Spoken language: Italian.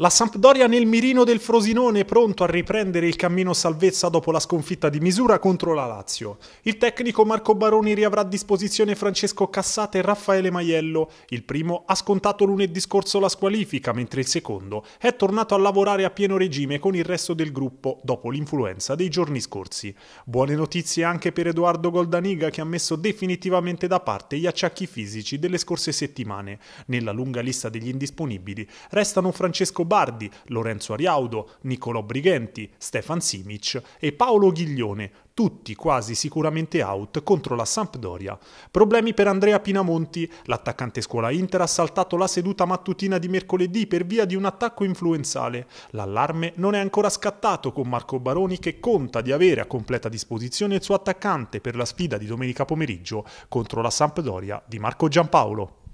La Sampdoria nel mirino del Frosinone pronto a riprendere il cammino salvezza dopo la sconfitta di misura contro la Lazio. Il tecnico Marco Baroni riavrà a disposizione Francesco Cassate e Raffaele Maiello. Il primo ha scontato lunedì scorso la squalifica, mentre il secondo è tornato a lavorare a pieno regime con il resto del gruppo dopo l'influenza dei giorni scorsi. Buone notizie anche per Edoardo Goldaniga che ha messo definitivamente da parte gli acciacchi fisici delle scorse settimane. Nella lunga lista degli indisponibili restano Francesco Bardi, Lorenzo Ariaudo, Niccolò Brighenti, Stefan Simic e Paolo Ghiglione, tutti quasi sicuramente out contro la Sampdoria. Problemi per Andrea Pinamonti, l'attaccante scuola Inter ha saltato la seduta mattutina di mercoledì per via di un attacco influenzale. L'allarme non è ancora scattato con Marco Baroni che conta di avere a completa disposizione il suo attaccante per la sfida di domenica pomeriggio contro la Sampdoria di Marco Giampaolo.